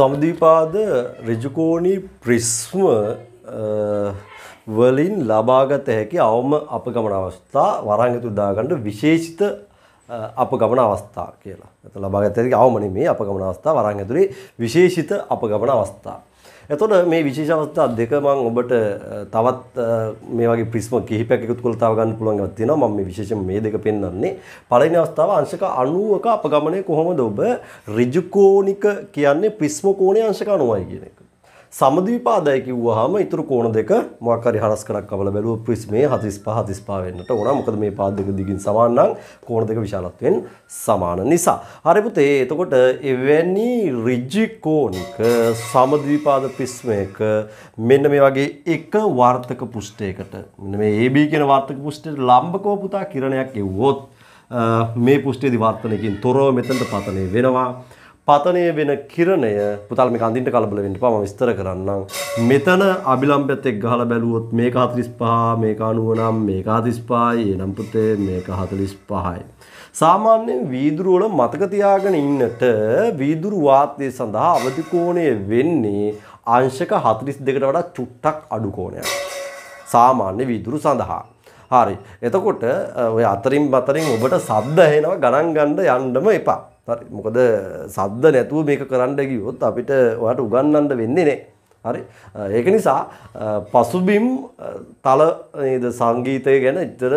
සමදීපාද රජකෝණී ප්‍රිස්ම වලින් ලබාගත හැකි අවම අප ගමන අවස්ථා වරංගතු දාගන්නට විශේෂිත අප ගමන අවස්ථා කියලා ඇත ලබාගත හැකි අවමන මේ අප ගමන අවස්ථා වරංගතුරේ විශේෂිත අප ගමන අවස්ථා එතොට මේ විශේෂවස්ථා දෙක මං ඔබට තවත් මේගේ ප්‍රිස්ම කිහිපැක කුත්කල තාවගන්න පුළුවන්ගත් තියෙන ම මේ විශේෂ මේ දෙක පෙන්න්නන්නේ පලනි අවස්ථාව අංශක අනුවක අප ගමනය කොහොමද ඔබ රිජුකෝනික කියන්නේ ප්‍රිස්ම කෝණය අංශක අනුවයි කියන එක සමදිවිපාදයි කිව්වහම ඉතුරු කෝණ දෙක මොකක් හරි හරස්කරක් කවල බැලුව ප්‍රිස්මේ 45 45 වෙන්නට ඕන. මොකද මේ පාද දෙක දිගින් සමාන නම් කෝණ දෙක විශාලත්වයෙන් සමාන නිසා. හරි පුතේ එතකොට එවැනි රිජිඩ් කෝණික සමදිවිපාද ප්‍රිස්මයක මෙන්න මේ වගේ එක වර්තක පෘෂ්ඨයකට මෙන්න මේ AB කියන වර්තක පෘෂ්ඨයට ලම්බකව පුතා කිරණයක් එව්වොත් මේ පෘෂ්ඨයේ දිවර්තනයකින් තොරව මෙතනට පතනය වෙනවා. පතනය වෙන කිරණය පුතාල මේ අඳින්ට කලබල වෙන්න එපා මම විස්තර කරන්නම්. මෙතන අභිලම්බෙත් එක්ක ගහලා බැලුවොත් මේක 45 මේක 90 නම් මේක 45යි එනම් පුතේ මේක 45යි. සාමාන්‍යයෙන් වීදුරු වල මතක තියාගෙන ඉන්නට වීදුරු වාතය සඳහා අවධි කෝණය වෙන්නේ අංශක 42කට වඩා චුට්ටක් අඩු කෝණයක්. සාමාන්‍ය වීදුරු සඳහා හරි එතකොට ඔය අතරින් බතරින් ඔබට සද්ද ඇහෙනවා ගණන් ගන්න යන්නම එපා මොකද සද්ද නැතුව මේක කරන්න ගියොත් අපිට ඔයාට උගන්නන්න වෙන්නේ නෑ. හරි ඒක නිසා පසුබිම් තල නේද සංගීතය ගැන ඉතර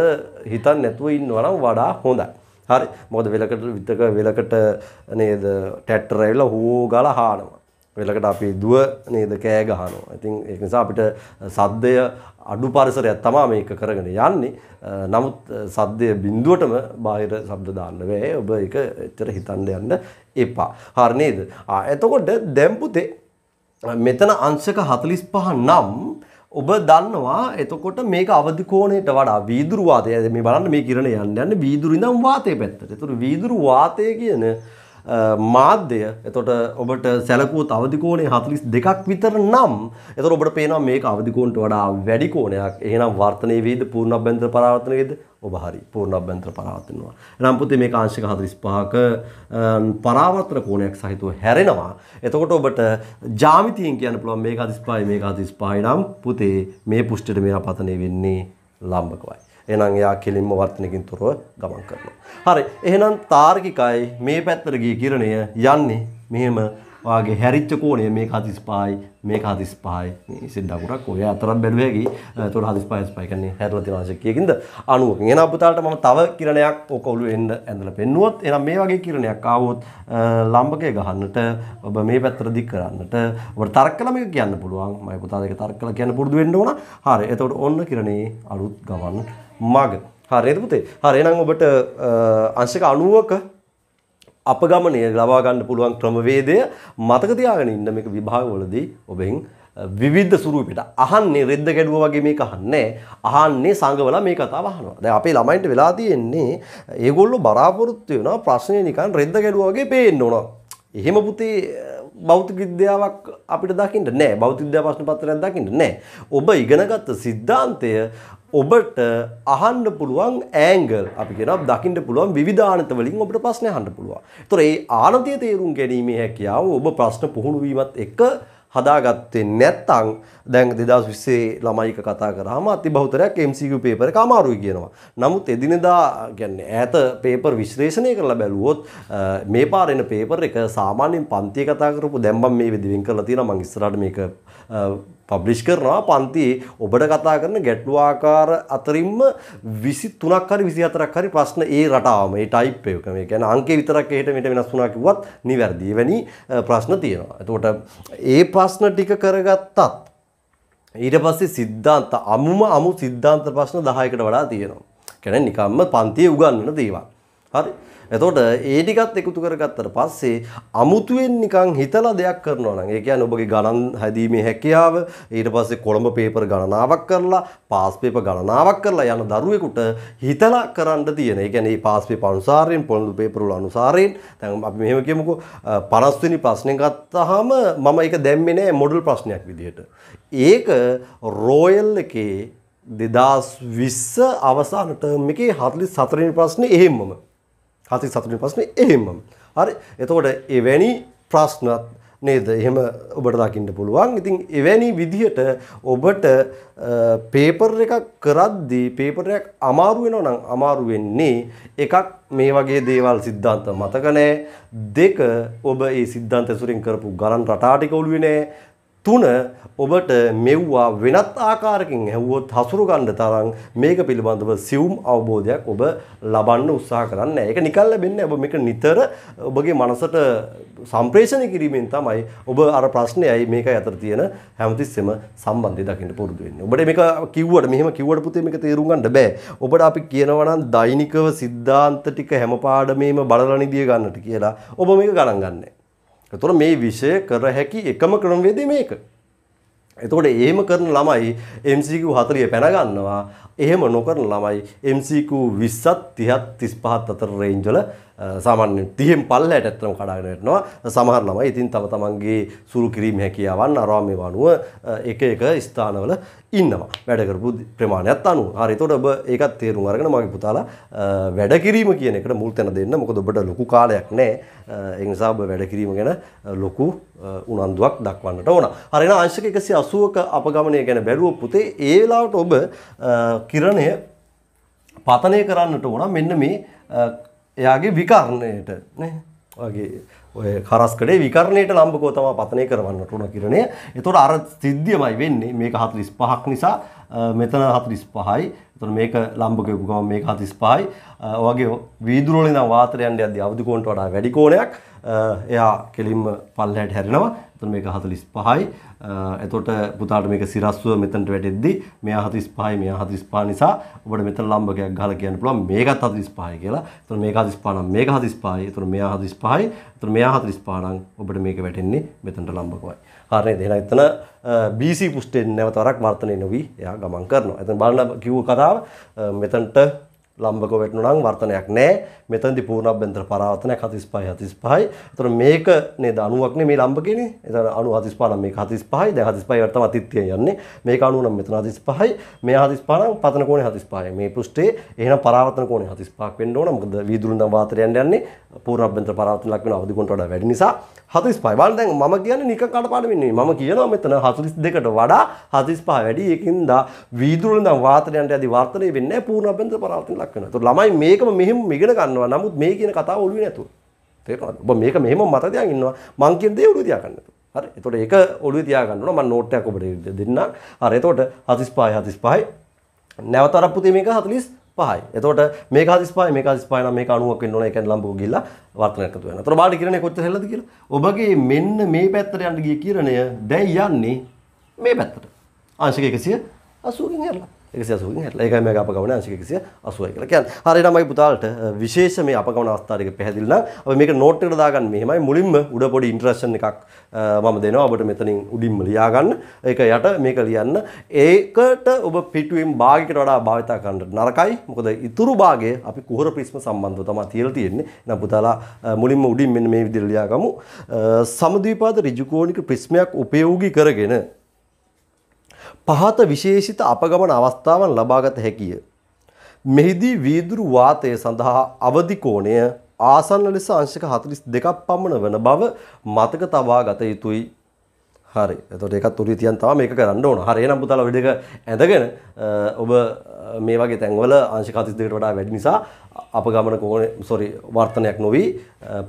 හිතන් නැතුව ඉන්නවනම් වඩා හොඳයි. හරි මොකද වෙලකට විතක වෙලකට නේද ටැට්ටර ඇවිල්ලා හෝ ගාලා හානවා. වෙලකට අපි දුව නේද කෑ ගහනවා. ඉතින් ඒක නිසා අපිට සද්දය අඩු පරිසරයක් තමා මේක කරගෙන යන්නේ. නමුත් සද්දය බිඳුවටම බාහිර ශබ්ද දාන්න බෑ. ඔබ ඒක එච්චර හිතන්න යන්න එපා. හරි නේද? එතකොට දැන් පුතේ මෙතන අංශක 45 නම් ඔබ දන්නවා එතකොට මේක අවදි කෝණයට වඩා වීදුරු වාතය මේ බලන්න මේ කිරණ යන්න යන්නේ වීදුරු ඉඳන් වාතය පැත්තට. ඒතර වීදුරු වාතය කියන මාධ්‍යය එතොට ඔබට සැලකූ අවධිකෝනය හතුලිස් දෙකක් විතර නම් එතො ඔබට පේනම් මේ අවධිකෝන්ට වඩා වැඩිකෝනයක් එහනම් වර්තනය වේද පූර්ණ බැන්ත්‍ර පරාවතනයද ඔබහරි පූර්ණ බැන්ත්‍ර පරාවතනවා. නම්පුති මේ කාංශික හතුරිස් පහක පරාවර්තන කෝනයක් සහිතුව හැරෙනවා. එතකොට ඔබට ජාමිතීන් කියන පුළුවන් මේ අතිස්පායි මේ අතිස්පායි නම් පුතේ මේ පුෂ්ටිට මේ පතනය වෙන්නේ ලම්බකවයි. එහෙනම් එයා කෙලින්ම වර්තනකින් තොරව ගමන් කරනවා. හරි. එහෙනම් තාර්කිකයි මේ පැත්තට ගිය කිරණය යන්නේ මෙහෙම වාගේ හැරිච්ච කෝණය මේක 45යි මේක 45යි මේ ඉසින් දකුණක් ඔය අතරක් බැලුවේ හැකි. ඒතකොට 45 45 කියන්නේ හැරලා තියෙන අංශකයකින්ද 90කින්. එහෙනම් පුතාලට මම තව කිරණයක් ඔක ඔළුවේ එන්න ඇඳලා පෙන්නුවොත් එහෙනම් මේ වගේ කිරණයක් ආවොත් ලම්බකය ගහන්නට ඔබ මේ පැත්තට දික් කරන්නට ඔබට තර්ක කළා මේක කියන්න පුළුවන්. මම පුතාලට ඒක තර්ක කළා කියන්න පුරුදු වෙන්න ඕන. හරි. එතකොට ඔන්න කිරණේ අලුත් ගමන් මග. හරියද පුතේ? හරි එහෙනම් ඔබට අංශක 90ක අපගමනය ලබා ගන්න පුළුවන් ක්‍රමවේදය මතක තියාගෙන ඉන්න මේක විභාගවලදී ඔබෙන් විවිධ සුරූපිට අහන්නේ රෙද්ද ගැඩුව වගේ මේක අහන්නේ අහන්නේ සංගවලා මේ කතාව අහනවා. දැන් අපේ ළමයින්ට වෙලා තියෙන්නේ ඒගොල්ලෝ බලාපොරොත්තු වෙනවා ප්‍රශ්නේ නිකන් රෙද්ද ගැඩුව වගේ පේන්න ඕන. එහෙම පුතේ භෞතික විද්‍යාවක් අපිට දකින්න නෑ. භෞතික විද්‍යා ප්‍රශ්න පත්‍රයක් දකින්න නෑ. ඔබ ඉගෙනගත්ත સિદ્ધාන්තය ඔබට අහන්න පුළුවන් ඇංගල් අපි කියෙන දකිට පුළුවන් විධානතවලින් ඔබට ප්‍රශ්නය හන්න පුළුවන් තොර ඒ ආනතිය තේරුම් ගැනීමේ හැකියාව ඔබ ප්‍රශ්න පුහුණුවීමත් එක හදාගත්තේ නැත්තං දැන් දෙදස් විස්සේ ළමයික කතා කරහම අති බහතරයක් MCQ පේපර කමාරුයි කියනවා. නමුත් එදිනෙදා ගැන්න ඇත පේපර් විශ්ලේෂණය කරලා බැලුවොත් මේ පාරෙන පේපර් එක සාමාන්‍යෙන් පන්තිය කතා කරපු දැම්බම් මේ විදිවෙන් කරලා තියෙන මං ඉස්සරහට මේක පබ්ලිෂ් කරනවා පන්ති ඔබට කතා කරන ගැට්ලුවාකාර අතරින්ම විසි තුනක් හරි විසි අතරක් හරි ප්‍රශ්න ඒ රටාවම ඒ ටයිප් එක මේ කියන්නේ අංකේ විතරක් එහෙට මෙහෙට වෙනස් වුණා කිව්වත් නිවැරදි වෙනි ප්‍රශ්න තියෙනවා. එතකොට ඒ ප්‍රශ්න ටික කරගත්තත් ඊට පස්සේ සිද්ධාන්ත අමුම අමු සිද්ධාන්ත ප්‍රශ්න 10කට වඩා තියෙනවා. කියන්නේ නිකම්ම පන්තියේ උගන්වන දේවල්. හරි. එතකොට ඒ ටිකත් එකතු කරගත්තට පස්සේ අමුතුවෙන් නිකන් හිතලා දෙයක් කරනවා නම් ඒ කියන්නේ ඔබගේ ගණන් හැදීමේ හැකියාව ඊට පස්සේ කොළඹ පේපර් ගණනාවක් කරලා පාස් පේපර් ගණනාවක් කරලා යන දරුවෙකුට හිතලා කරන්න තියෙන. ඒ කියන්නේ මේ පාස් පේපර් අනුසාරයෙන් කොළඹ පේපර් වල අනුසාරයෙන් දැන් අපි මෙහෙම කියමුකෝ 50 වෙනි ප්‍රශ්නේ ගත්තාම මම ඒක දැම්මේ නෑ මොඩල් ප්‍රශ්නයක් විදිහට. ඒක රෝයල් එකේ දෙදස් විස්ස අවසාන ටර්ම් එකේ හතලි සතරනි ප්‍රශ්නය එහෙම්මම කාතික සතුටේ ප්‍රශ්නේ එහෙමම. හරි. එතකොට එවැනි ප්‍රශ්නත් නේද? එහෙම ඔබට දකින්න පුළුවන්. ඉතින් එවැනි විදිහට ඔබට පේපර් එකක් කරද්දී පේපර් එකක් අමාරු වෙනවා නම් අමාරු වෙන්නේ එකක් මේ වගේ දේවල් સિદ્ધාන්ත මතක දෙක ඔබ ඒ સિદ્ધාන්ත ඇසුරින් කරපු ගණන් රටා ටික ඔළුවේ නැහැ. තුන ඔබට මෙව්වා වෙනත් ආකාරකින් ඇහුවොත් හසුරගන්න තරම් මේක පිළිබඳව සියුම් අවබෝධයක් ඔබ ලබන්න උත්සාහ කරන්න. ඒක නිකන් ලැබෙන්නේ ඔබ මේක නිතර ඔබගේ මනසට සම්ප්‍රේෂණය කිරීමෙන් තමයි ඔබ අර ප්‍රශ්නයයි මේකයි අතර තියෙන හැමතිස්සෙම සම්බන්ධය දකින්න පුරුදු වෙන්නේ. ඔබට මේක කිව්වට මෙහෙම කිව්වට පුතේ මේක තේරුම් ගන්න බෑ. ඔබට අපි කියනවා නම් දෛනිකව සිද්ධාන්ත ටික හැම පාඩමේම බලලා නිදිය ගන්නට කියලා. ඔබ මේක ගණන් ගන්නෑ. එතකොට මේ විෂය කර හැකි එකම ක්‍රමවේදය මේක. එතකොට එහෙම කරන ළමයි MCQ 40 පැන ගන්නවා. එහෙම නොකරන ළමයි MCQ 20ත් 30ත් 35ත් අතර රේන්ජ් වල සාමාන්‍ය තියෙන් පල්ලට ඇත්තම කඩාගෙනටනවා සමහර ළමයි ඉතින් තම තමන්ගේ සුරු කිරීම හැකියාවන් අරවා මේ වනුව එක එක ස්ථානවල ඉන්නවා වැඩකරපු ප්‍රමාණයක් අනුව හරි එතකොට ඔබ ඒකත් තේරුම් අරගෙන මගේ පුතාලා වැඩ කිරීම කියන එකට මුල් තැන දෙන්න මොකද ඔබට ලොකු කාලයක් නැහැ ඒ නිසා ඔබ වැඩ කිරීම ගැන ලොකු උනන්දුවක් දක්වන්නට ඕන. හරින අංශක 180ක අපගමනය ගැන බැලුව පුතේ ඒ වෙලාවට ඔබ කිරණය පතනය කරන්නට ඕන මෙන්න මේ එයාගේ විකරණයට වගේ ඔය කරස්කඩේ විකරණයට ලම්බකෝ තම පතනය කරවන්න ටුණ කිරණය එතොට අර සිද්ධියමයි වෙන්නේ මේක හතුලිස් පහක් නිසා මෙතන හතුලිස් පහයි තොට මේක ලම්බකයපු ගම මේක හතිස් පහයි වගේ වීදුරලින් වාතරයන්ට අද අවධිකෝන්ට වඩා වැඩිකෝනයක් එයා කෙලින්ම පල්ලහැට හැරෙනවා එතන මේක 45යි. එතකොට පුතාට මේක සිරස්ව මෙතනට වැටෙද්දි මෙයා 45යි මෙයා 45 නිසා ඔබට මෙතන ලම්බකයක් ගහලා කියන්න පුළුවන් මේකත් 45යි කියලා. එතකොට මේක 45 නම් මේක 45යි. එතකොට මෙයා 45යි. එතකොට මෙයා 45 නම් ඔබට මේක වැටෙන්නේ මෙතනට ලම්බකමයි. හරිනේ එහෙනම් එතන BC පුෂ්ටයෙන් නැවත වරක් වර්තනය නොවි එයා ගමන් කරනවා. එතන බලන්න කිව්ව කතාව මෙතනට ලම්බක වැටෙනවා නම් වර්තනයක් නැහැ. මෙතනදී පූර්ණාභ්‍යන්තර පරාවර්තනයක් 45 45යි. ඒතර මේක නේද 90ක් නේ මේ ලම්බකේනේ. ඒතර 90 45 නම් මේක 45යි. දැන් 45 වල තමයි අතිත්‍යය යන්නේ. මේක 90 නම් මෙතන 45යි. මෙයා 45 නම් පතන කෝණය 45යි. මේ පෘෂ්ඨයේ එහෙනම් පරාවර්තන කෝණය 45ක් වෙන්න ඕන. මොකද වීදුරුන් දම් වාතයට යන්න යන්නේ පූර්ණාභ්‍යන්තර පරාවර්තන ලක් වෙන අවදි කෝණයට වඩා වැඩි නිසා 45. බලන්න දැන් මම කියන්නේ නිකන් කඩපාඩම් වෙන්නේ. මම කියනවා මෙතන 42ට වඩා 45 වැඩි. ඒකින්ද වීදුරුන් දම් වාතයට යන්න යදී වර්තනය වෙන්නේ නැහැ පූර්ණාභ්‍යන්තර පරාවර්තන ලක් වෙනවා. ඒතකොට ළමයි මේකම මෙහෙම ඉගෙන ගන්නවා. නමුත් මේ කියන කතාව ඔළුවේ නැතුව. තේරෙනවද? ඔබ මේක මෙහෙම මත තියාගෙන ඉන්නවා. මං කියන දේ ඔළුවේ තියාගන්න. හරි. ඒතකොට ඒක ඔළුවේ තියාගන්න ඕන. මම නෝට් එකක් ඔබට දෙන්නම්. හරි. ඒතකොට 45 45 නැවත අරප්පුතේ මේක 45යි. එතකොට මේක 45 මේක 45 නම් මේක 90ක් වෙන්න ඕන. ඒ කියන්නේ ලම්බක ගිහිල්ලා වර්තනයක් එකතු වෙනවා. ඒතකොට බාඩ කිරණේ කොච්චර හෙල්ලද කියලා. ඔබගේ මෙන්න මේ පැත්තට යන්න ගිය කිරණය දැන් යන්නේ මේ පැත්තට. අංශක 180 කින් යනවා. එකසි අසුවකින් හැටලා ඒකයි මේක අපගමන අංශික එකසිය අසුවයි කියලා කියන්නේ. හරියට මගේ පුතාලට විශේෂ මේ අපගමන අවස්ථාව ටික පැහැදිලි නම් අපි මේක නෝට් එකට දාගන්න මෙහෙමයි මුලින්ම උඩ පොඩි ඉන්ට්‍රැක්ෂන් එකක් මම දෙනවා ඔබට මෙතනින් උඩින්ම ලියා ගන්න. ඒක යට මේක ලියන්න. ඒකට ඔබ පිටුවෙන් භාගයකට වඩා භාවිතා කරන්න නරකයි. මොකද ඉතුරු භාගය අපි කුහර ප්‍රිස්ම සම්බන්ධව තමයි තියලා තියෙන්නේ. එහෙනම් පුතාලා මුලින්ම උඩින් මෙන්න මේ විදිහට ලියාගමු. සමද්විපාද ඍජුකෝණික ප්‍රිස්මයක් උපයෝගී කරගෙන පහත විශේෂිත අපගමන අවස්ථාවන් ලබාගත හැකිය. මෙහිදී වීදුරු වාතය සඳහා අවදි කෝණය ආසන්න ලෙස අංශක 42ක් පමණ වන බව මතක තබා ගත යුතුයි. හරි. එතකොට ඒකත් උරිය තියන් තමයි මේක කරන්න ඕන. හරි. එහෙනම් පුතාලා ඔය දෙක ඇඳගෙන ඔබ මේ වගේ තැන්වල අංශකාතිස් දෙකට වඩා වැඩි නිසා අප ගමන කෝණ සොරි වර්තනයක් නොවී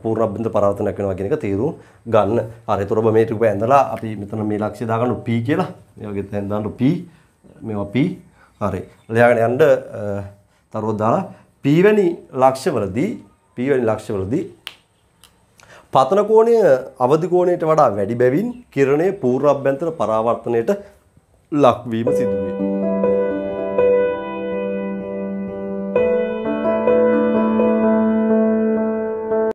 පූර්ණබ්බිඳ පරාවර්තනයක් වෙනවා කියන එක තීරුම් ගන්න. හරි එතකොට ඔබ මේ ටික ඇඳලා අපි මෙතන මේ ලක්ෂ්‍ය දාගන්න P කියලා. මේ වගේ තැන් දාන්න P මේවා P. හරි. ලියාගෙන යන්න තරෝ දාලා P වැනි ලක්ෂ්‍යවලදී P වැනි ලක්ෂ්‍යවලදී පතන කෝණය අවදි කෝණයට වඩා වැඩි බැවින් කිරණය පූර්ව අභ්‍යන්තර පරාවර්තනයට ලක්වීම සිදුවේ.